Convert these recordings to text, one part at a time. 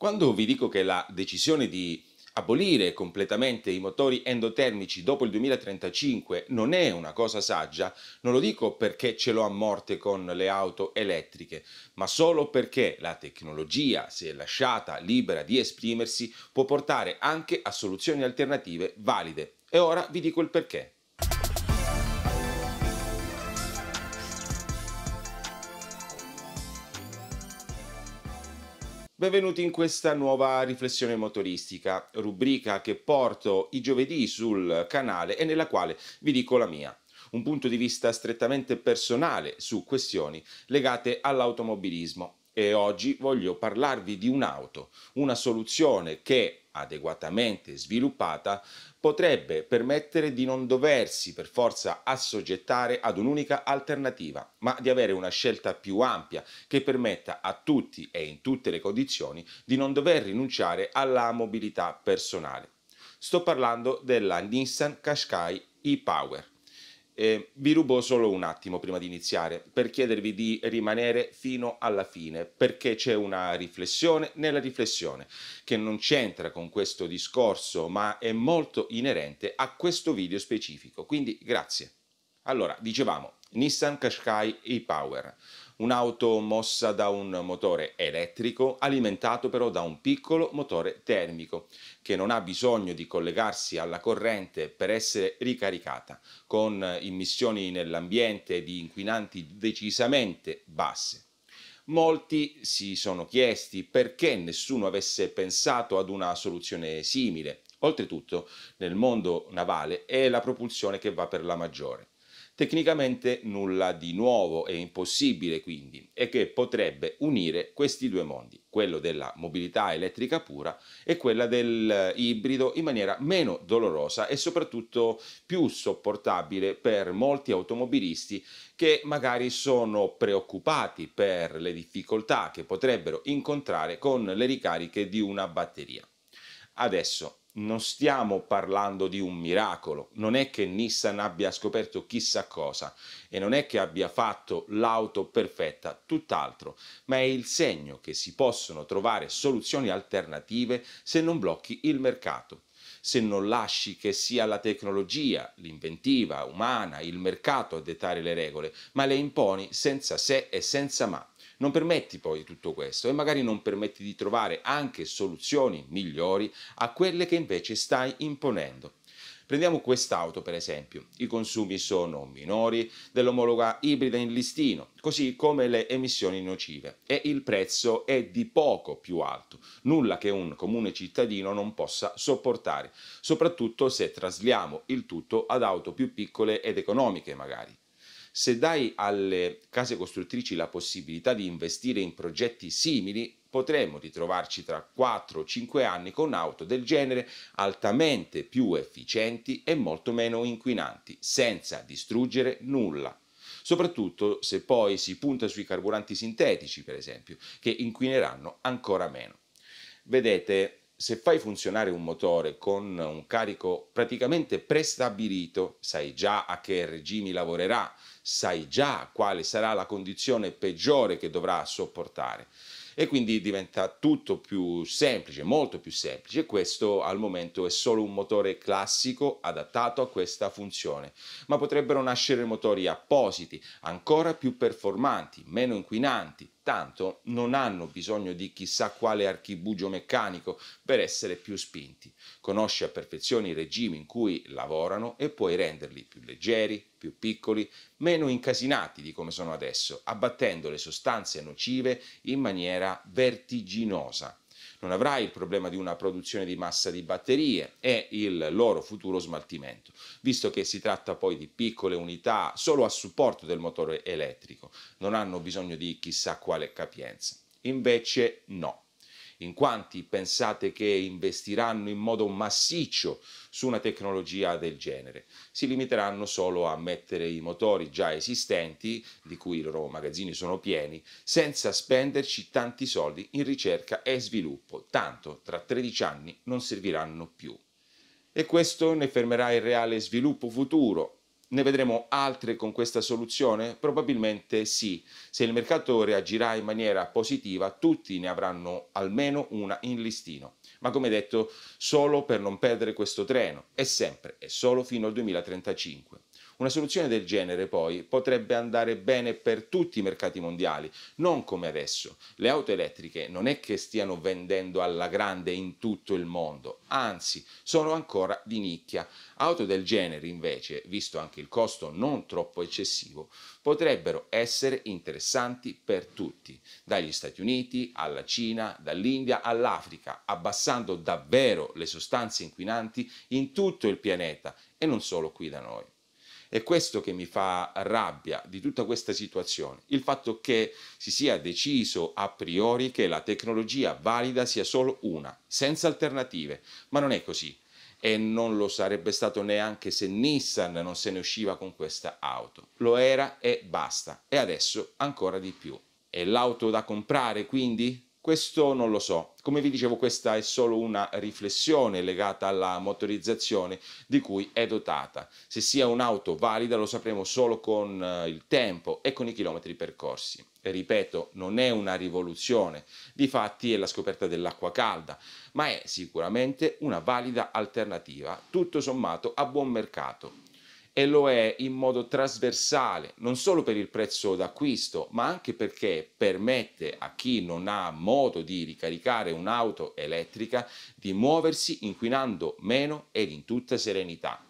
Quando vi dico che la decisione di abolire completamente i motori endotermici dopo il 2035 non è una cosa saggia, non lo dico perché ce l'ho a morte con le auto elettriche, ma solo perché la tecnologia, se lasciata libera di esprimersi, può portare anche a soluzioni alternative valide. E ora vi dico il perché. Benvenuti in questa nuova riflessione motoristica, rubrica che porto i giovedì sul canale e nella quale vi dico la mia un punto di vista strettamente personale su questioni legate all'automobilismo e oggi voglio parlarvi di un'auto, una soluzione che adeguatamente sviluppata, potrebbe permettere di non doversi per forza assoggettare ad un'unica alternativa, ma di avere una scelta più ampia che permetta a tutti e in tutte le condizioni di non dover rinunciare alla mobilità personale. Sto parlando della Nissan Qashqai e-Power. Eh, vi rubo solo un attimo prima di iniziare per chiedervi di rimanere fino alla fine perché c'è una riflessione nella riflessione che non c'entra con questo discorso ma è molto inerente a questo video specifico. Quindi grazie. Allora, dicevamo Nissan Qashqai e-Power un'auto mossa da un motore elettrico alimentato però da un piccolo motore termico che non ha bisogno di collegarsi alla corrente per essere ricaricata con immissioni nell'ambiente di inquinanti decisamente basse. Molti si sono chiesti perché nessuno avesse pensato ad una soluzione simile. Oltretutto, nel mondo navale è la propulsione che va per la maggiore. Tecnicamente nulla di nuovo e impossibile quindi e che potrebbe unire questi due mondi, quello della mobilità elettrica pura e quella del eh, ibrido in maniera meno dolorosa e soprattutto più sopportabile per molti automobilisti che magari sono preoccupati per le difficoltà che potrebbero incontrare con le ricariche di una batteria. Adesso non stiamo parlando di un miracolo, non è che Nissan abbia scoperto chissà cosa e non è che abbia fatto l'auto perfetta, tutt'altro, ma è il segno che si possono trovare soluzioni alternative se non blocchi il mercato se non lasci che sia la tecnologia, l'inventiva umana, il mercato a dettare le regole, ma le imponi senza se e senza ma. Non permetti poi tutto questo e magari non permetti di trovare anche soluzioni migliori a quelle che invece stai imponendo. Prendiamo quest'auto per esempio, i consumi sono minori dell'omologa ibrida in listino, così come le emissioni nocive e il prezzo è di poco più alto, nulla che un comune cittadino non possa sopportare, soprattutto se trasliamo il tutto ad auto più piccole ed economiche magari. Se dai alle case costruttrici la possibilità di investire in progetti simili, potremmo ritrovarci tra 4 o 5 anni con auto del genere altamente più efficienti e molto meno inquinanti, senza distruggere nulla. Soprattutto se poi si punta sui carburanti sintetici, per esempio, che inquineranno ancora meno. Vedete, se fai funzionare un motore con un carico praticamente prestabilito, sai già a che regimi lavorerà, sai già quale sarà la condizione peggiore che dovrà sopportare e quindi diventa tutto più semplice, molto più semplice. Questo al momento è solo un motore classico adattato a questa funzione, ma potrebbero nascere motori appositi, ancora più performanti, meno inquinanti, tanto non hanno bisogno di chissà quale archibugio meccanico per essere più spinti. Conosci a perfezione i regimi in cui lavorano e puoi renderli più leggeri, più piccoli, meno incasinati di come sono adesso, abbattendo le sostanze nocive in maniera vertiginosa non avrai il problema di una produzione di massa di batterie e il loro futuro smaltimento, visto che si tratta poi di piccole unità solo a supporto del motore elettrico, non hanno bisogno di chissà quale capienza. Invece no in quanti pensate che investiranno in modo massiccio su una tecnologia del genere. Si limiteranno solo a mettere i motori già esistenti, di cui i loro magazzini sono pieni, senza spenderci tanti soldi in ricerca e sviluppo, tanto tra 13 anni non serviranno più. E questo ne fermerà il reale sviluppo futuro, ne vedremo altre con questa soluzione? Probabilmente sì. Se il mercato reagirà in maniera positiva, tutti ne avranno almeno una in listino. Ma come detto, solo per non perdere questo treno, e sempre e solo fino al 2035. Una soluzione del genere poi potrebbe andare bene per tutti i mercati mondiali, non come adesso. Le auto elettriche non è che stiano vendendo alla grande in tutto il mondo, anzi sono ancora di nicchia. Auto del genere invece, visto anche il costo non troppo eccessivo, potrebbero essere interessanti per tutti, dagli Stati Uniti alla Cina, dall'India all'Africa, abbassando davvero le sostanze inquinanti in tutto il pianeta e non solo qui da noi. È questo che mi fa rabbia di tutta questa situazione, il fatto che si sia deciso a priori che la tecnologia valida sia solo una, senza alternative, ma non è così e non lo sarebbe stato neanche se Nissan non se ne usciva con questa auto. Lo era e basta, e adesso ancora di più. È l'auto da comprare quindi? Questo non lo so. Come vi dicevo, questa è solo una riflessione legata alla motorizzazione di cui è dotata. Se sia un'auto valida lo sapremo solo con eh, il tempo e con i chilometri percorsi. E ripeto, non è una rivoluzione, difatti è la scoperta dell'acqua calda, ma è sicuramente una valida alternativa, tutto sommato a buon mercato e lo è in modo trasversale, non solo per il prezzo d'acquisto, ma anche perché permette a chi non ha modo di ricaricare un'auto elettrica di muoversi inquinando meno ed in tutta serenità.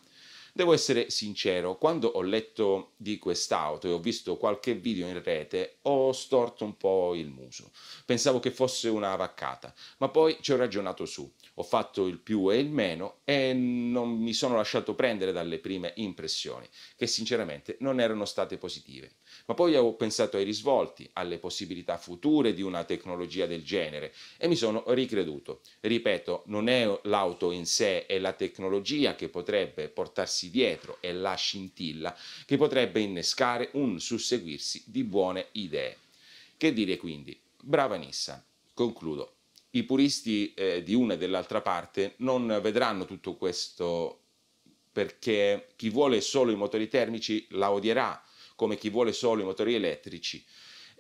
Devo essere sincero, quando ho letto di quest'auto e ho visto qualche video in rete, ho storto un po' il muso. Pensavo che fosse una vaccata, ma poi ci ho ragionato su ho fatto il più e il meno e non mi sono lasciato prendere dalle prime impressioni, che sinceramente non erano state positive. Ma poi ho pensato ai risvolti, alle possibilità future di una tecnologia del genere e mi sono ricreduto. Ripeto, non è l'auto in sé, è la tecnologia che potrebbe portarsi dietro, è la scintilla che potrebbe innescare un susseguirsi di buone idee. Che dire quindi? Brava Nissan. Concludo i puristi eh, di una e dell'altra parte non vedranno tutto questo perché chi vuole solo i motori termici la odierà, come chi vuole solo i motori elettrici.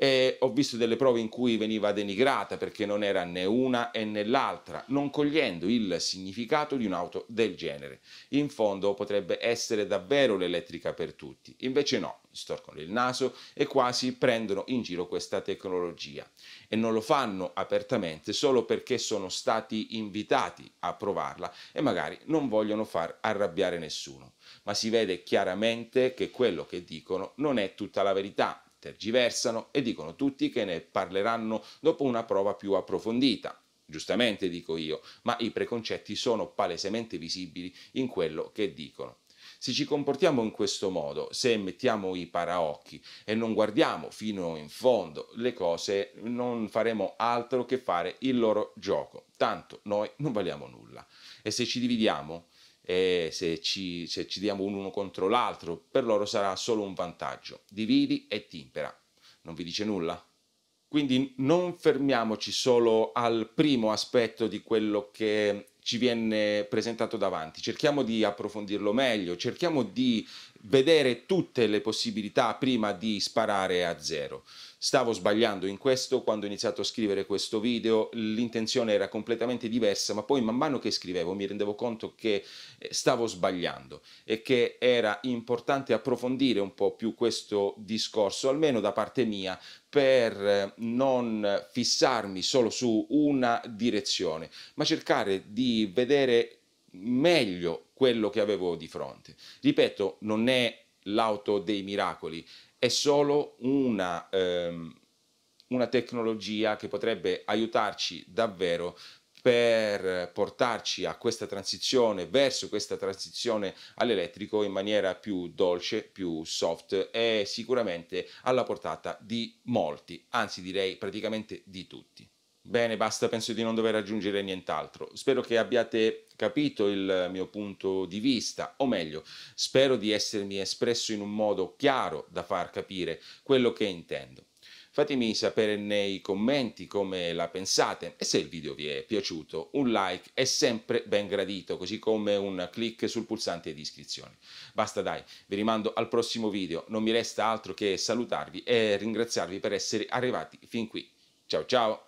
E ho visto delle prove in cui veniva denigrata perché non era né una e né l'altra, non cogliendo il significato di un'auto del genere. In fondo potrebbe essere davvero l'elettrica per tutti, invece no, storcono il naso e quasi prendono in giro questa tecnologia. E non lo fanno apertamente solo perché sono stati invitati a provarla e magari non vogliono far arrabbiare nessuno. Ma si vede chiaramente che quello che dicono non è tutta la verità, tergiversano e dicono tutti che ne parleranno dopo una prova più approfondita. Giustamente dico io, ma i preconcetti sono palesemente visibili in quello che dicono. Se ci comportiamo in questo modo, se mettiamo i paraocchi e non guardiamo fino in fondo le cose, non faremo altro che fare il loro gioco. Tanto noi non valiamo nulla. E se ci dividiamo, e se ci, se ci diamo uno contro l'altro, per loro sarà solo un vantaggio. Dividi e timpera. Non vi dice nulla? Quindi non fermiamoci solo al primo aspetto di quello che ci viene presentato davanti, cerchiamo di approfondirlo meglio, cerchiamo di vedere tutte le possibilità prima di sparare a zero. Stavo sbagliando in questo quando ho iniziato a scrivere questo video, l'intenzione era completamente diversa, ma poi man mano che scrivevo mi rendevo conto che eh, stavo sbagliando e che era importante approfondire un po' più questo discorso, almeno da parte mia, per eh, non fissarmi solo su una direzione, ma cercare di vedere meglio quello che avevo di fronte. Ripeto, non è l'auto dei miracoli, è solo una, ehm, una tecnologia che potrebbe aiutarci davvero per portarci a questa transizione, verso questa transizione all'elettrico in maniera più dolce, più soft e sicuramente alla portata di molti, anzi direi praticamente di tutti. Bene, basta, penso di non dover aggiungere nient'altro. Spero che abbiate capito il mio punto di vista, o meglio, spero di essermi espresso in un modo chiaro da far capire quello che intendo. Fatemi sapere nei commenti come la pensate e se il video vi è piaciuto un like è sempre ben gradito, così come un clic sul pulsante di iscrizione. Basta dai, vi rimando al prossimo video, non mi resta altro che salutarvi e ringraziarvi per essere arrivati fin qui. Ciao ciao!